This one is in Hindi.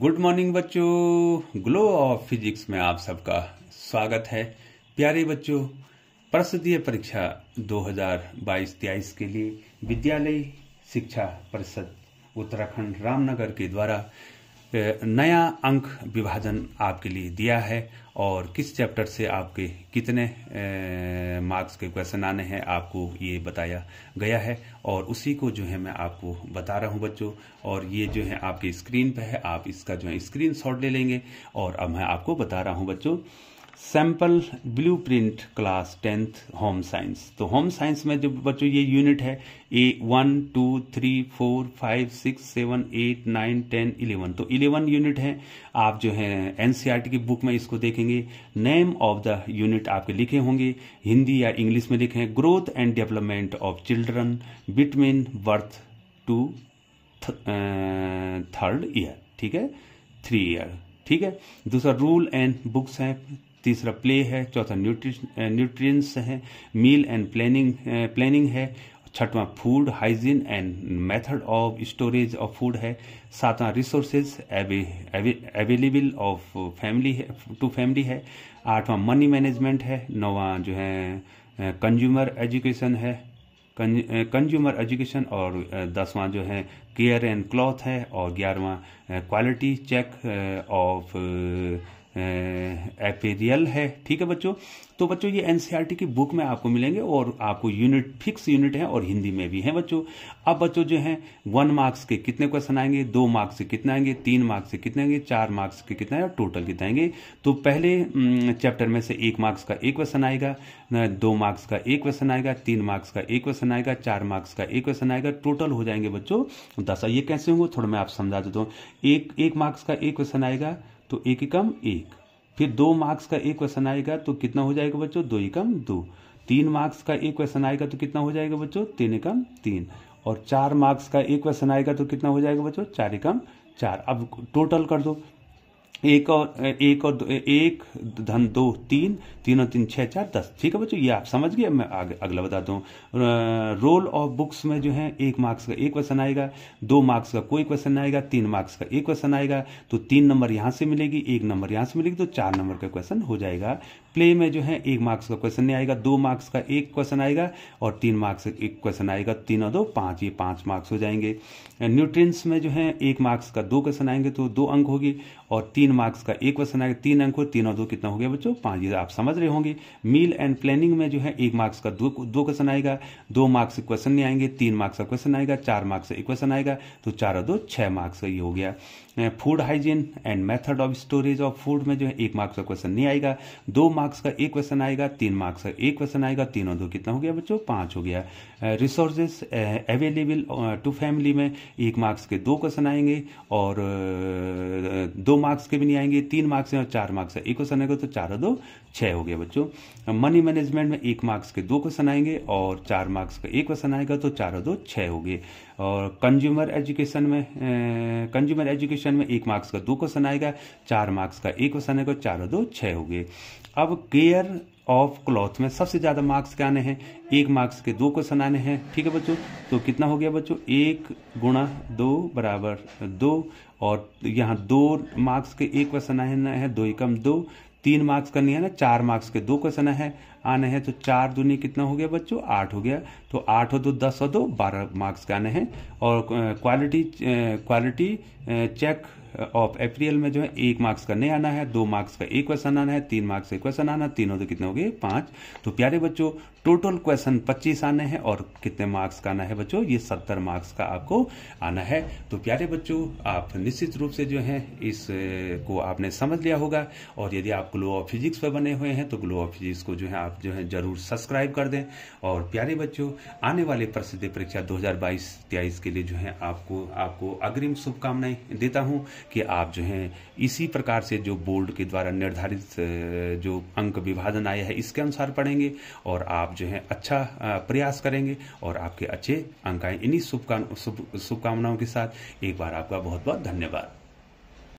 गुड मॉर्निंग बच्चों ग्लो ऑफ फिजिक्स में आप सबका स्वागत है प्यारे बच्चों प्रस्तुतीय परीक्षा 2022-23 के लिए विद्यालय शिक्षा परिषद उत्तराखंड रामनगर के द्वारा नया अंक विभाजन आपके लिए दिया है और किस चैप्टर से आपके कितने मार्क्स के क्वेश्चन आने हैं आपको ये बताया गया है और उसी को जो है मैं आपको बता रहा हूँ बच्चों और ये जो है आपके स्क्रीन पर है आप इसका जो है स्क्रीन ले लेंगे और अब मैं आपको बता रहा हूँ बच्चों sample blue print class tenth home science तो होम साइंस में जो बच्चों ये यूनिट है A one two three four five six seven eight nine ten eleven तो इलेवन यूनिट है आप जो है एनसीईआरटी e की बुक में इसको देखेंगे नेम ऑफ द यूनिट आपके लिखे होंगे हिंदी या इंग्लिश में लिखे हैं growth and development of children between birth to third year ठीक है थ्री ईयर ठीक है दूसरा रूल एंड बुक्स हैं तीसरा प्ले है चौथा न्यूट्रिशन न्यूट्रिय हैं मील एंड प्लानिंग प्लानिंग है छठवां food hygiene and method of storage of food है सातवां रिसोर्सेज अवेलेबल ऑफ फैमिली है टू फैमिली है आठवां मनी मैनेजमेंट है नौवां जो है कंज्यूमर एजुकेशन है कंज्यूमर एजुकेशन और दसवां जो है केयर एंड क्लॉथ है और ग्यारहवां क्वालिटी चेक ऑफ एपेरियल है ठीक है बच्चों तो बच्चों ये एनसीईआरटी e की बुक में आपको मिलेंगे और आपको यूनिट फिक्स यूनिट है और हिंदी में भी है बच्चों अब बच्चों जो है वन मार्क्स के कितने क्वेश्चन आएंगे दो मार्क्स के कितने आएंगे तीन मार्क्स के कितने आएंगे चार मार्क्स के कितने आएंगे टोटल कितने आएंगे तो पहले चैप्टर में से एक मार्क्स का एक क्वेश्चन आएगा दो मार्क्स का एक क्वेश्चन आएगा तीन मार्क्स का एक क्वेश्चन आएगा चार मार्क्स का एक क्वेश्चन आएगा टोटल हो जाएंगे बच्चों दस ये कैसे होंगे थोड़ा मैं आप समझा देता हूँ एक एक मार्क्स का एक क्वेश्चन आएगा तो एक एकम एक फिर दो मार्क्स का एक क्वेश्चन आएगा तो कितना हो जाएगा बच्चों दो एकम दो तीन मार्क्स का एक क्वेश्चन आएगा तो कितना हो जाएगा बच्चों तीन एकम तीन और चार मार्क्स का एक क्वेश्चन आएगा तो कितना हो जाएगा बच्चों चार एकम चार अब टोटल कर दो एक और एक और दो एक धन दो तीन तीन और तीन छः चार दस ठीक है बच्चों ये आप समझ गए मैं आगे अगला बताता हूँ रोल ऑफ बुक्स में जो है एक मार्क्स का एक क्वेश्चन आएगा दो मार्क्स का कोई क्वेश्चन आएगा तीन मार्क्स का एक क्वेश्चन आएगा तो तीन नंबर यहाँ से मिलेगी एक नंबर यहाँ से मिलेगी तो चार नंबर का क्वेश्चन हो जाएगा प्ले में जो है एक मार्क्स का क्वेश्चन नहीं आएगा दो मार्क्स का एक क्वेश्चन आएगा और तीन मार्क्स का एक क्वेश्चन आएगा तीन और दो पाँच ये पाँच मार्क्स हो जाएंगे न्यूट्रिय में जो है एक मार्क्स का दो क्वेश्चन आएंगे तो दो अंक होगी और तीन तीन मार्क्स का एक क्वेश्चन आएगा तीन अंक और तीन और दो कितना हो गया बच्चों पांच ये आप समझ रहे होंगे मील एंड प्लानिंग में जो है एक मार्क्स का दो दो क्वेश्चन आएगा दो मार्क्स क्वेश्चन नहीं आएंगे तीन मार्क्स का क्वेश्चन आएगा चार मार्क्स का एक क्वेश्चन आएगा तो चार और दो छह मार्क्स का ये हो गया food hygiene and method of storage of food में जो है एक मार्क्स का क्वेश्चन नहीं आएगा दो मार्क्स का एक क्वेश्चन आएगा तीन मार्क्स का एक क्वेश्चन आएगा तीन और दो कितना हो गया बच्चों पांच हो गया रिसोर्सेज अवेलेबल टू फैमिली में एक मार्क्स के दो क्वेश्चन आएंगे और दो मार्क्स के के भी नहीं आएंगे तीन मार्क्स हैं और चार मार्क्स है एक क्वेश्चन आएगा तो चार दो छः हो गया बच्चों मनी मैनेजमेंट में एक मार्क्स के दो क्वेश्चन आएंगे और चार मार्क्स का एक क्वेश्चन आएगा तो चार दो छः हो गए और कंज्यूमर एजुकेशन में कंज्यूमर एजुकेशन में एक मार्क्स का दो क्वेश्चन आएगा चार मार्क्स का एक क्वेश्चन आएगा चार दो छः हो गए अब केयर ऑफ क्लॉथ में सबसे ज़्यादा मार्क्स के आने हैं एक मार्क्स के दो क्वेश्चन आने हैं ठीक है बच्चों तो कितना हो गया बच्चों एक गुणा दो बराबर दो और यहाँ दो मार्क्स के एक क्वेश्चन आना है दो एकम दो तीन मार्क्स का नहीं है ना चार मार्क्स के दो क्वेश्चन है आने हैं तो चार दूनी कितना हो गया बच्चों आठ हो गया तो आठ हो दो दस हो दो बारह मार्क्स के आने हैं और quality quality check of April में जो है एक मार्क्स का नहीं आना है दो मार्क्स का एक क्वेश्चन आना है तीन मार्क्स का क्वेश्चन आना तीनों तो कितने हो गए पांच तो प्यारे बच्चों टोटल क्वेश्चन पच्चीस आने हैं और कितने मार्क्स का आना है बच्चों ये सत्तर मार्क्स का आपको आना है तो प्यारे बच्चों आप निश्चित रूप से जो है इस को आपने समझ लिया होगा और यदि आप ग्लो ऑफ फिजिक्स पर बने हुए हैं तो ग्लो ऑफ फिजिक्स को जो है आप जो है जरूर सब्सक्राइब कर दें और प्यारे बच्चों आने वाले प्रसिद्ध परीक्षा दो हजार के लिए जो है आपको आपको अग्रिम शुभकामनाएं देता हूं कि आप जो हैं इसी प्रकार से जो बोर्ड के द्वारा निर्धारित जो अंक विभाजन आया है इसके अनुसार पढ़ेंगे और आप जो है अच्छा प्रयास करेंगे और आपके अच्छे अंक आए इन्हीं शुभकामनाओं के साथ एक बार आपका बहुत बहुत धन्यवाद